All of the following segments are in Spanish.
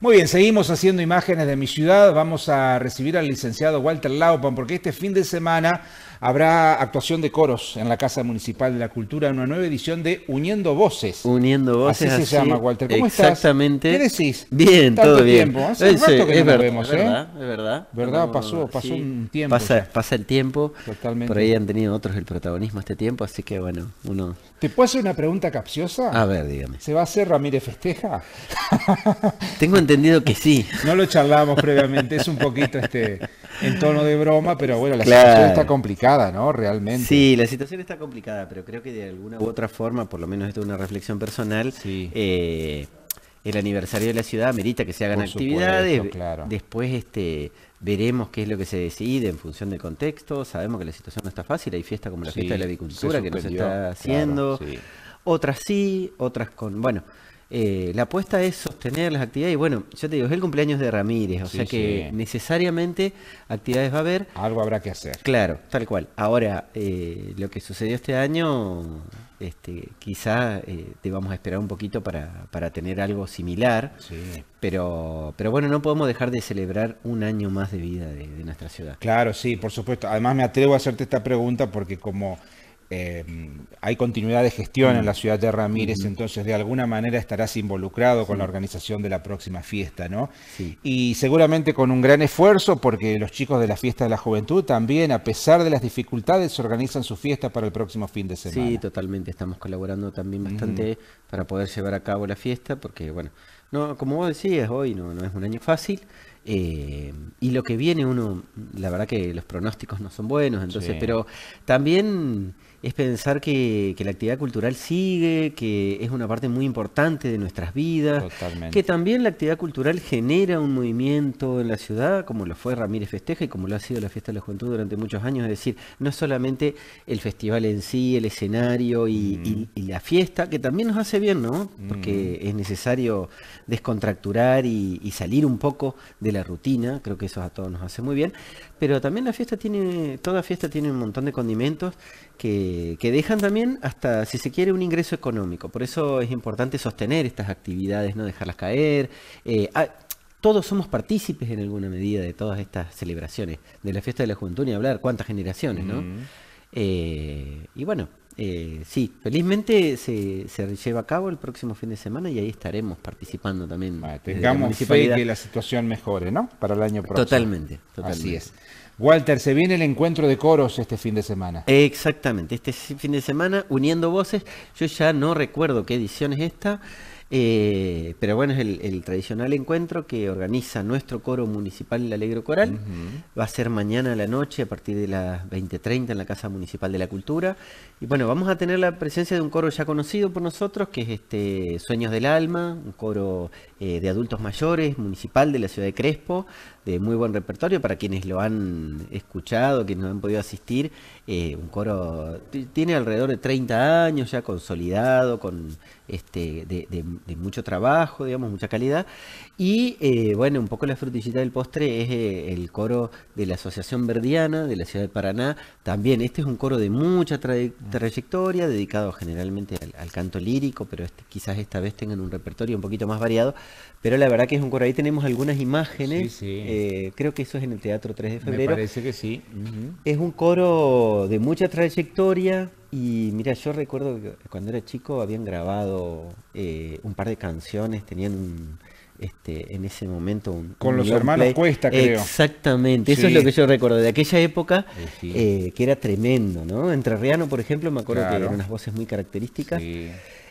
Muy bien, seguimos haciendo imágenes de mi ciudad. Vamos a recibir al licenciado Walter Laupan porque este fin de semana habrá actuación de coros en la Casa Municipal de la Cultura, una nueva edición de Uniendo Voces. Uniendo Voces. Así, se llama, Walter. ¿Cómo exactamente. estás? ¿Qué decís? Bien, todo bien. es, que no ¿eh? verdad, Es verdad, verdad. pasó, un tiempo. Pasa, pasa el tiempo. Totalmente. Por ahí han tenido otros el protagonismo este tiempo, así que bueno, uno ¿Te puedo hacer una pregunta capciosa? A ver, dígame. ¿Se va a hacer Ramírez Festeja? Tengo entendido que sí. No lo charlamos previamente, es un poquito este en tono de broma, pero bueno, la situación está complicada, ¿no? Realmente. Sí, la situación está complicada, pero creo que de alguna u otra forma, por lo menos esto es una reflexión personal, eh, el aniversario de la ciudad merita que se hagan actividades. Después, este Veremos qué es lo que se decide en función del contexto. Sabemos que la situación no está fácil. Hay fiesta como la fiesta de la avicultura que nos está haciendo. Otras sí, otras con. Bueno, eh, la apuesta es sostener las actividades. Y bueno, yo te digo, es el cumpleaños de Ramírez, o sea que necesariamente actividades va a haber. Algo habrá que hacer. Claro, tal cual. Ahora, eh, lo que sucedió este año, este, quizá eh, vamos a esperar un poquito para, tener algo similar. Sí. Pero, pero bueno, no podemos dejar de celebrar un año más de vida de nuestra ciudad. Claro, sí, por supuesto. Además, me atrevo a hacerte esta pregunta porque como Em, hay continuidad de gestión en la mm. ciudad de Ramírez, mm. entonces de alguna manera estarás involucrado con la organización de la próxima fiesta, ¿no? Y seguramente con un gran esfuerzo, porque los chicos de la fiesta de la juventud también, a pesar de las dificultades, organizan su fiesta para el próximo fin de semana. Sí, totalmente, estamos colaborando también mm. bastante para poder llevar a cabo la fiesta, porque bueno, no, como vos decías, hoy no, no es un año fácil. Eh, y lo que viene uno, la verdad que los pronósticos no son buenos, entonces, pero también es pensar que, la actividad cultural sigue, que es una parte muy importante de nuestras vidas, que también la actividad cultural genera un movimiento en la ciudad, como lo fue Ramírez Festeja y como lo ha sido la Fiesta de la Juventud durante muchos años, es decir, no solamente el festival en sí, el escenario y, mm. la fiesta, que también nos hace bien, ¿no? Porque mm. es necesario descontracturar y, salir un poco de la rutina, creo que eso a todos nos hace muy bien, pero también la fiesta tiene, toda fiesta tiene un montón de condimentos que, dejan también hasta, si se quiere, un ingreso económico, por eso es importante sostener estas actividades, no dejarlas caer. Eh, ah, todos somos partícipes en alguna medida de todas estas celebraciones, de la fiesta de la juventud y hablar cuántas generaciones, ¿no? Eh, y bueno, eh, sí, felizmente se, lleva a cabo el próximo fin de semana y ahí estaremos participando también. tengamos fe que la situación mejore, ¿no? Para el año próximo. Totalmente, totalmente. Así es. Walter, se viene el encuentro de coros este fin de semana. Exactamente, este fin de semana, uniendo voces, yo ya no recuerdo qué edición es esta. Eh, pero bueno, es el, tradicional encuentro que organiza nuestro coro municipal El Alegro Coral. Va a ser mañana a la noche a partir de las 20.30 en la Casa Municipal de la Cultura. Y bueno, vamos a tener la presencia de un coro ya conocido por nosotros, que es este Sueños del Alma, un coro eh, de adultos mayores municipal de la ciudad de Crespo, de muy buen repertorio para quienes lo han escuchado, quienes no han podido asistir. Eh, un coro tiene alrededor de 30 años ya consolidado, con este de mucho trabajo, digamos, mucha calidad. Y eh, bueno, un poco la frutillita del postre es eh, el coro de la Asociación Verdiana de la ciudad de Paraná. También este es un coro de mucha trayectoria, dedicado generalmente al, canto lírico, pero este, quizás esta vez tengan un repertorio un poquito más variado. Pero la verdad que es un coro. Ahí tenemos algunas imágenes. Eh, creo que eso es en el Teatro 3 de Febrero. Me parece que sí. Es un coro de mucha trayectoria, y mira, yo recuerdo que cuando era chico habían grabado eh, un par de canciones, tenían este, en ese momento un, Con los hermanos Cuesta, creo. Exactamente, eso es lo que yo recuerdo de aquella época, eh, que era tremendo, ¿no? Entre Riano, por ejemplo, me acuerdo que eran unas voces muy características.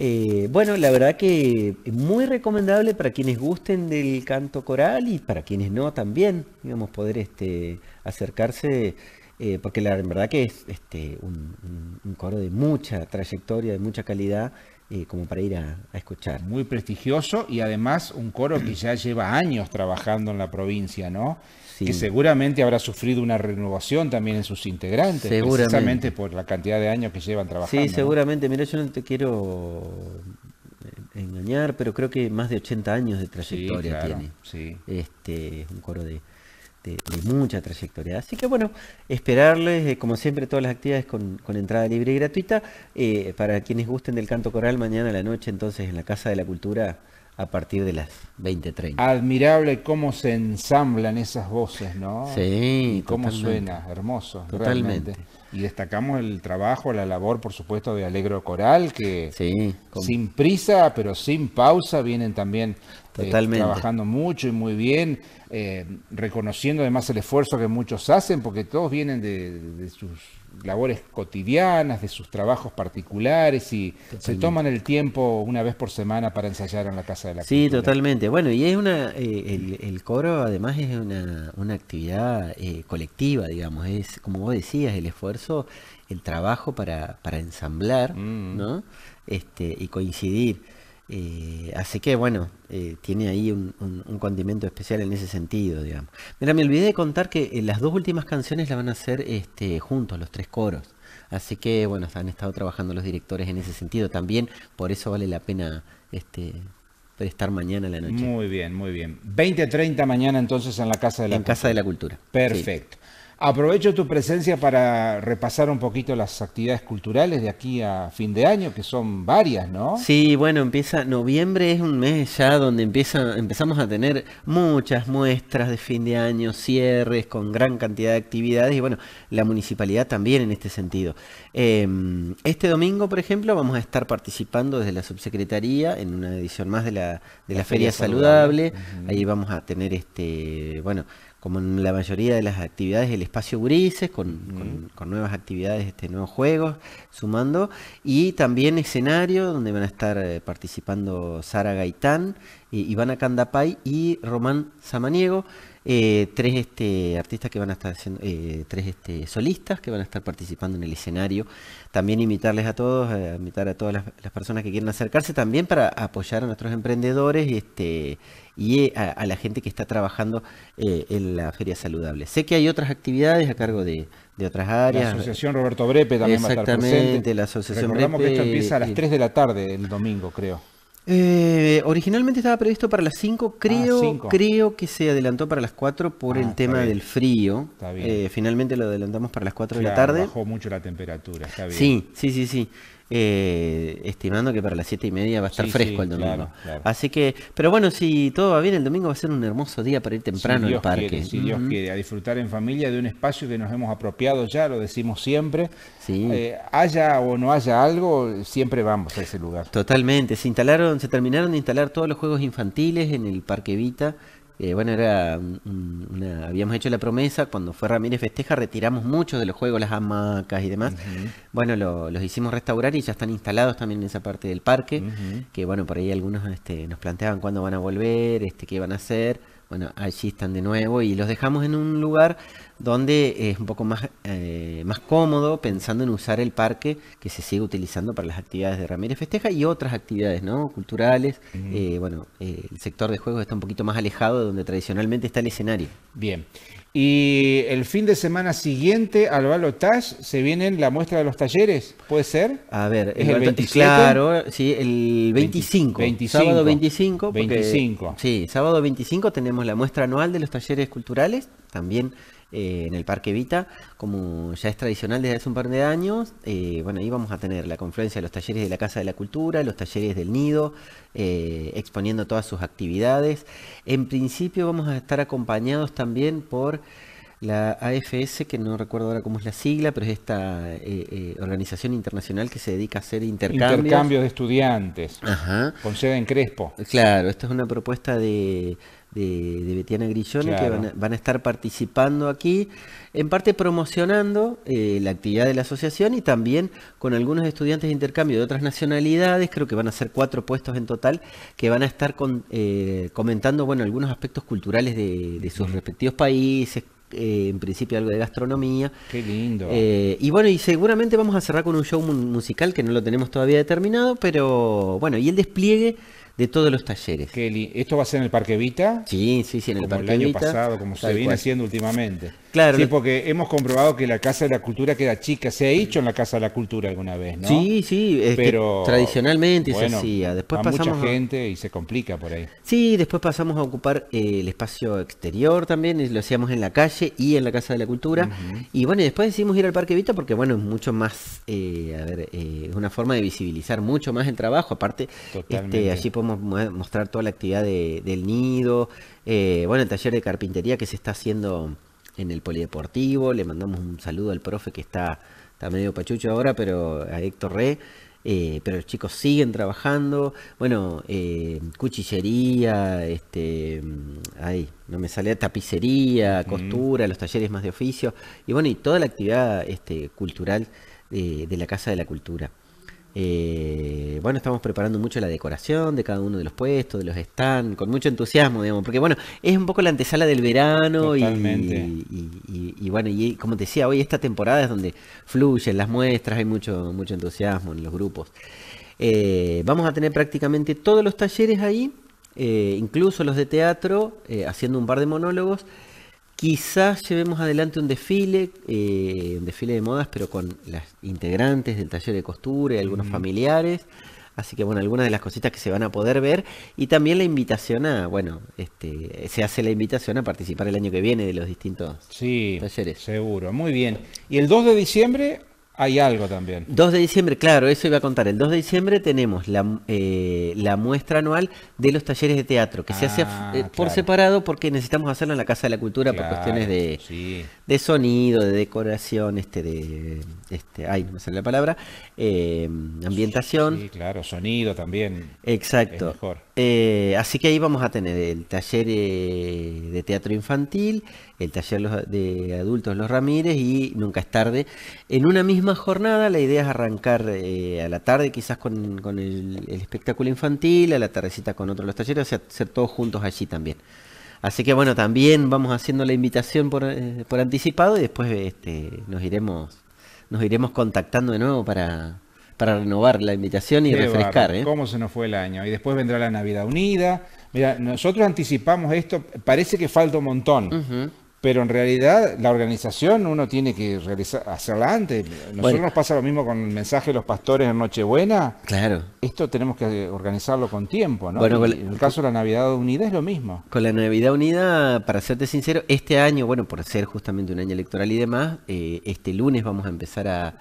Eh, bueno, la verdad que muy recomendable para quienes gusten del canto coral y para quienes no también, digamos, poder este, acercarse eh, porque la verdad que es este, un, coro de mucha trayectoria, de mucha calidad, eh, como para ir a, escuchar. Muy prestigioso y además un coro que ya lleva años trabajando en la provincia, ¿no? Que seguramente habrá sufrido una renovación también en sus integrantes, precisamente por la cantidad de años que llevan trabajando. Sí, seguramente. Mira, yo no te quiero eh, engañar, pero creo que más de 80 años de trayectoria tiene. Sí. Este, un coro de de, mucha trayectoria. Así que bueno, esperarles, eh, como siempre, todas las actividades con, entrada libre y gratuita. Eh, para quienes gusten del canto coral, mañana a la noche, entonces, en la Casa de la Cultura, a partir de las 20.30. Admirable cómo se ensamblan esas voces, ¿no? Sí. cómo suena, hermoso. Totalmente. Y destacamos el trabajo, la labor, por supuesto, de Alegro Coral, que sí, sin prisa, pero sin pausa, vienen también eh, totalmente. trabajando mucho y muy bien, eh, reconociendo además el esfuerzo que muchos hacen, porque todos vienen de, sus labores cotidianas, de sus trabajos particulares y se toman el tiempo una vez por semana para ensayar en la Casa de la Sí, totalmente. Bueno, y es una, eh, el, coro además es una, una actividad colectiva, digamos, es como vos decías, el esfuerzo, el trabajo para, para ensamblar, mm. ¿no? Este, y coincidir. Eh, así que bueno, eh, tiene ahí un, condimento especial en ese sentido, digamos. Mira, me olvidé de contar que eh, las dos últimas canciones las van a hacer este, juntos, los tres coros. Así que bueno, han estado trabajando los directores en ese sentido también, por eso vale la pena este, prestar mañana a la noche. Muy bien, muy bien. 20.30 mañana entonces en la Casa de la Cultura. Casa de la Cultura. Perfecto. Aprovecho tu presencia para repasar un poquito las actividades culturales de aquí a fin de año, que son varias, ¿no? Sí, bueno, empieza noviembre es un mes ya donde empieza, empezamos a tener muchas muestras de fin de año, cierres con gran cantidad de actividades y bueno, la municipalidad también en este sentido. Em, este domingo, por ejemplo, vamos a estar participando desde la subsecretaría en una edición más de la, de la, Feria, Saludable. Ahí vamos a tener este, bueno, como en la mayoría de las actividades, del espacio grises, con, nuevas actividades, este, nuevos juegos, sumando, y también escenario, donde van a estar eh, participando Sara Gaitán, Ivana Candapay y Román Samaniego. Eh, tres este, artistas que van a estar haciendo, eh, tres este, solistas que van a estar participando en el escenario. También invitarles a todos, eh, invitar a todas las, personas que quieren acercarse también para apoyar a nuestros emprendedores este, y a, la gente que está trabajando en la Feria Saludable. Sé que hay otras actividades a cargo de, otras áreas. La Asociación Roberto Brepe también va a estar presente. la Asociación Recordamos que esto empieza a las 3 de la tarde el domingo, creo. Eh, originalmente estaba previsto para las 5, ah, creo, creo que se adelantó para las 4 por ah, el tema del frío. Eh, finalmente lo adelantamos para las 4 de la tarde. Bajó mucho la temperatura, está Sí, sí, sí, sí eh, estimando que para las 7 y media va a estar fresco el domingo. Así que, pero bueno, si todo va bien, el domingo va a ser un hermoso día para ir temprano al parque. si Dios quiere, a disfrutar en familia de un espacio que nos hemos apropiado ya, lo decimos siempre. Eh, haya o no haya algo, siempre vamos a ese lugar. Totalmente, se instalaron, se terminaron de instalar todos los juegos infantiles en el Parque Vita eh, bueno, era habíamos hecho la promesa, cuando fue Ramírez Festeja retiramos muchos de los juegos, las hamacas y demás. Bueno, los hicimos restaurar y ya están instalados también en esa parte del parque, que bueno, por ahí algunos este, nos planteaban cuándo van a volver, este, qué van a hacer. Bueno, allí están de nuevo y los dejamos en un lugar donde es un poco más, eh, más cómodo pensando en usar el parque que se sigue utilizando para las actividades de Ramírez Festeja y otras actividades ¿no? culturales. Eh, bueno, el sector de juegos está un poquito más alejado de donde tradicionalmente está el escenario. Bien. Y el fin de semana siguiente al balotage se viene la muestra de los talleres, ¿puede ser? A ver, es el, Claro, sí, el 25, sábado 25. 25. Sí, sábado 25 tenemos la muestra anual de los talleres culturales, también eh, en el Parque Vita, como ya es tradicional desde hace un par de años. Eh, bueno, ahí vamos a tener la confluencia de los talleres de la Casa de la Cultura, los talleres del Nido, eh, exponiendo todas sus actividades. En principio vamos a estar acompañados también por... La AFS, que no recuerdo ahora cómo es la sigla, pero es esta eh, eh, organización internacional que se dedica a hacer intercambios. Intercambios de estudiantes, Ajá. con sede en Crespo. Claro, esta es una propuesta de, Betiana Grillone, que van a, estar participando aquí, en parte promocionando eh, la actividad de la asociación y también con algunos estudiantes de intercambio de otras nacionalidades, creo que van a ser cuatro puestos en total, que van a estar con, comentando bueno, algunos aspectos culturales de, de sus respectivos países, eh, en principio algo de gastronomía. Qué lindo. Eh, y bueno, y seguramente vamos a cerrar con un show musical que no lo tenemos todavía determinado, pero bueno, y el despliegue de todos los talleres. Kelly ¿Esto va a ser en el Parque Vita? Sí, sí, sí, en el Parque Vita. el año pasado, como se viene haciendo últimamente. Sí, porque hemos comprobado que la Casa de la Cultura queda chica. Se ha hecho en la Casa de la Cultura alguna vez, ¿no? Sí, sí. tradicionalmente se hacía. Ah, después pasamos mucha gente y se complica por ahí. Sí, después pasamos a ocupar eh, el espacio exterior también. Y lo hacíamos en la calle y en la Casa de la Cultura. Y bueno, y después decidimos ir al Parque Vita porque, bueno, es mucho más. Eh, a ver, eh, es una forma de visibilizar mucho más el trabajo. Aparte, este, allí podemos mostrar toda la actividad del nido. bueno, el taller de carpintería que se está haciendo en el Polideportivo. Le mandamos un saludo al profe que está, está medio pachucho ahora, pero a Héctor Re. Eh, pero los chicos siguen trabajando. Bueno, eh, cuchillería, este, mm, ay, no me sale tapicería, costura, los talleres más de oficio. Y bueno, y toda la actividad este, cultural eh, de la Casa de la Cultura. Eh, bueno, estamos preparando mucho la decoración de cada uno de los puestos, de los stands, con mucho entusiasmo, digamos, porque bueno, es un poco la antesala del verano y, y, bueno, y como te decía, hoy esta temporada es donde fluyen las muestras, hay mucho, mucho entusiasmo en los grupos. Eh, vamos a tener prácticamente todos los talleres ahí, eh, incluso los de teatro, haciendo un par de monólogos. Quizás llevemos adelante un desfile, eh, un desfile de modas, pero con las integrantes del taller de costura y algunos familiares. Así que bueno, algunas de las cositas que se van a poder ver. Y también la invitación a, bueno, este, se hace la invitación a participar el año que viene de los distintos sí, Seguro, muy bien. Y el 2 de diciembre hay algo también. 2 de diciembre, claro, eso iba a contar. El 2 de diciembre tenemos la, eh, la muestra anual de los talleres de teatro, que se hace ah, eh, por separado porque necesitamos hacerlo en la Casa de la Cultura por cuestiones de, sonido, de decoración, este, de, este, ay, no la palabra, eh, ambientación. Sí, claro, sonido también. Exacto. Eh, así que ahí vamos a tener el taller eh, de teatro infantil, el taller de adultos Los Ramírez y Nunca es tarde. En una misma jornada la idea es arrancar eh, a la tarde quizás con, el, espectáculo infantil, a la tardecita con otros los talleres, o sea, ser todos juntos allí también. Así que bueno, también vamos haciendo la invitación por, anticipado y después este, nos, iremos, nos iremos contactando de nuevo para, para renovar la invitación y refrescar. ¿eh? ¿Cómo se nos fue el año? Y después vendrá la Navidad Unida. Mira, nosotros anticipamos esto, parece que falta un montón, pero en realidad la organización uno tiene que realizar, hacerla antes. Nosotros nos pasa lo mismo con el mensaje de los pastores en Nochebuena. Claro. Esto tenemos que organizarlo con tiempo, ¿no? en el caso de la Navidad Unida es lo mismo. Con la Navidad Unida, para serte sincero, este año, bueno, por ser justamente un año electoral y demás, eh, este lunes vamos a empezar a,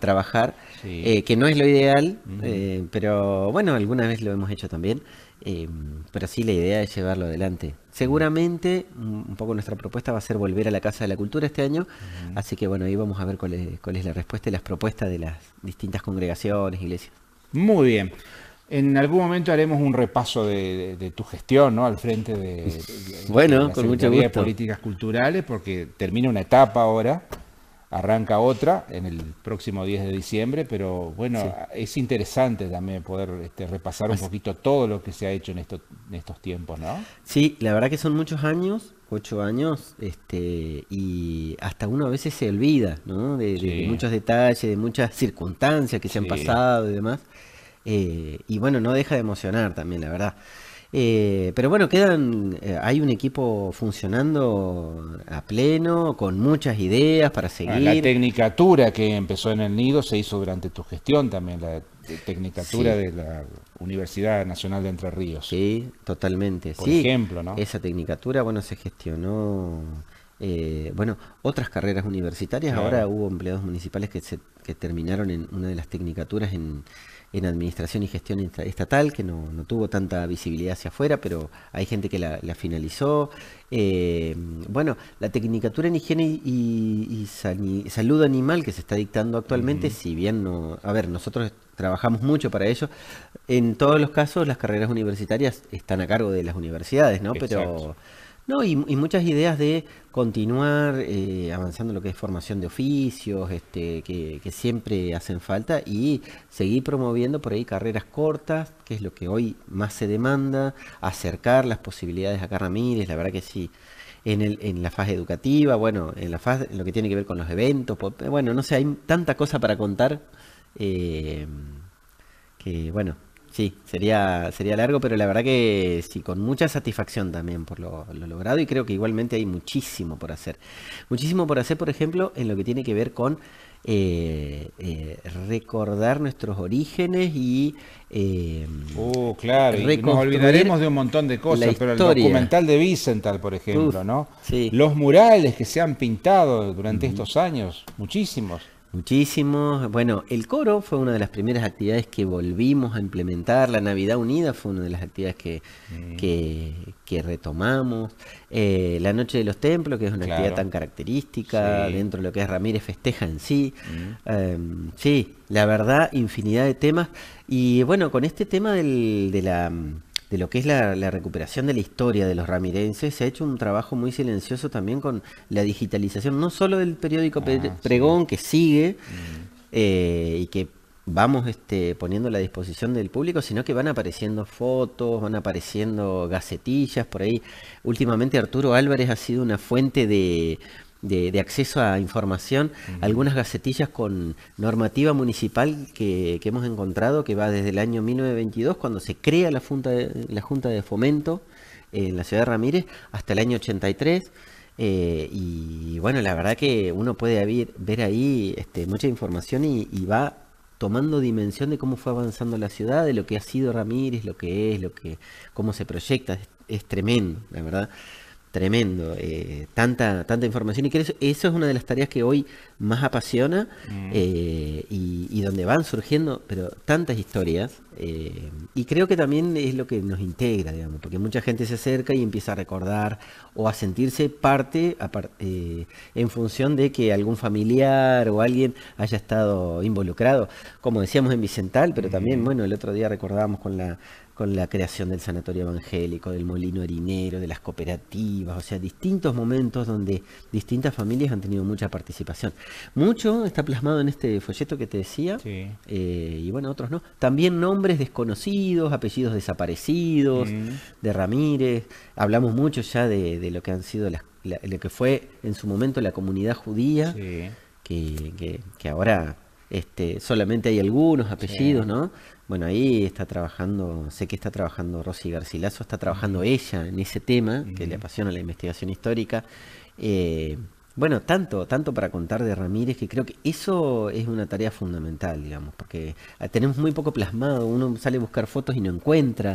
trabajar, eh, que no es lo ideal, eh, pero bueno, alguna vez lo hemos hecho también, pero sí la idea es llevarlo adelante. Seguramente, mm, un poco nuestra propuesta va a ser volver a la Casa de la Cultura este año, así que bueno, ahí vamos a ver cuál es, la respuesta y las propuestas de las distintas congregaciones, iglesias. Muy bien. En algún momento haremos un repaso de, tu gestión, ¿no? Al frente de, bueno, la con mucho de políticas culturales, porque termina una etapa ahora arranca otra en el próximo 10 de diciembre, pero bueno, es interesante también poder este, repasar un poquito todo lo que se ha hecho en, estos tiempos, ¿no? Sí, la verdad que son muchos años, ocho años, este, y hasta uno a veces se olvida, ¿no? De, muchos detalles, de muchas circunstancias que se han pasado y demás. Eh, y bueno, no deja de emocionar también, la verdad. Eh, pero bueno, quedan, eh, hay un equipo funcionando a pleno, con muchas ideas para ah, seguir. La tecnicatura que empezó en el nido se hizo durante tu gestión también, la tecnicatura de la Universidad Nacional de Entre Ríos. Sí, totalmente. Por ejemplo, ¿no? Esa tecnicatura, bueno, se gestionó. Eh, bueno, otras carreras universitarias, ahora hubo empleados municipales que, se, que terminaron en una de las tecnicaturas en, en administración y gestión estatal, que no, tuvo tanta visibilidad hacia afuera, pero hay gente que la, finalizó. Eh, bueno, la tecnicatura en higiene y, salud animal que se está dictando actualmente, si bien no, a ver, nosotros trabajamos mucho para ello, en todos los casos las carreras universitarias están a cargo de las universidades, ¿no? Pero no, y, muchas ideas de continuar eh, avanzando en lo que es formación de oficios, este, que, siempre hacen falta, y seguir promoviendo por ahí carreras cortas, que es lo que hoy más se demanda, acercar las posibilidades acá Ramírez, la verdad que sí. En, la fase educativa, bueno, en la fase, lo que tiene que ver con los eventos, eh, bueno, no sé, hay tanta cosa para contar eh, que, bueno, Sí, sería, sería largo, pero la verdad que sí, con mucha satisfacción también por lo, logrado y creo que igualmente hay muchísimo por hacer. Muchísimo por hacer, por ejemplo, en lo que tiene que ver con eh, eh, recordar nuestros orígenes y... Eh, oh, claro, nos olvidaremos de un montón de cosas, pero el documental de Vicental, por ejemplo, ¿no? Los murales que se han pintado durante estos años, muchísimos. Muchísimo. Bueno, el coro fue una de las primeras actividades que volvimos a implementar. La Navidad Unida fue una de las actividades que, retomamos. Eh, la Noche de los Templos, que es una actividad tan característica, dentro de lo que es Ramírez Festeja en sí. Mm. Em, sí, la verdad, infinidad de temas. Y bueno, con este tema de la de lo que es la, recuperación de la historia de los ramirenses, se ha hecho un trabajo muy silencioso también con la digitalización, no solo del periódico ah, Pregón, que sigue mm. eh, y que vamos este, poniendo a la disposición del público, sino que van apareciendo fotos, van apareciendo gacetillas por ahí. Últimamente Arturo Álvarez ha sido una fuente de de, acceso a información, algunas gacetillas con normativa municipal que, hemos encontrado que va desde el año 1922, cuando se crea la Junta de, la junta de Fomento en la ciudad de Ramírez, hasta el año 83. Eh, y bueno, la verdad que uno puede ver, ver ahí este, mucha información y, va tomando dimensión de cómo fue avanzando la ciudad, de lo que ha sido Ramírez, lo que es, lo que, cómo se proyecta. es tremendo, la verdad. Tremendo, eh, tanta, tanta información. Y creo que eso es una de las tareas que hoy más apasiona mm. eh, y, donde van surgiendo, pero tantas historias. Eh, y creo que también es lo que nos integra, digamos, porque mucha gente se acerca y empieza a recordar o a sentirse parte en función de que algún familiar o alguien haya estado involucrado. Como decíamos en Vicental, pero también, mm. bueno, el otro día recordábamos con la con la creación del sanatorio evangélico, del molino harinero, de las cooperativas, o sea, distintos momentos donde distintas familias han tenido mucha participación. Mucho está plasmado en este folleto que te decía, eh, y bueno, otros no. También nombres desconocidos, apellidos desaparecidos, mm. de Ramírez. Hablamos mucho ya de, lo que han sido lo que fue en su momento la comunidad judía, que, que, que ahora este, solamente hay algunos apellidos, ¿no? Bueno, ahí está trabajando, sé que está trabajando Rosy Garcilaso, está trabajando ella en ese tema que le apasiona la investigación histórica. Eh, bueno, tanto, tanto para contar de Ramírez que creo que eso es una tarea fundamental, digamos, porque eh, tenemos muy poco plasmado, uno sale a buscar fotos y no encuentra.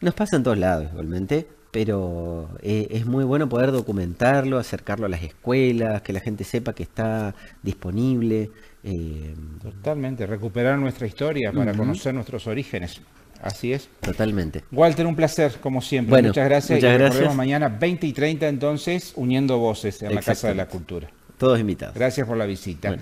Nos pasa en todos lados, igualmente, pero eh, es muy bueno poder documentarlo, acercarlo a las escuelas, que la gente sepa que está disponible. Eh, Totalmente, recuperar nuestra historia para conocer nuestros orígenes. Así es. Totalmente. Walter, un placer, como siempre. muchas gracias. y Nos vemos mañana 20 y 30 entonces, uniendo voces en la Casa de la Cultura. Todos invitados. Gracias por la visita.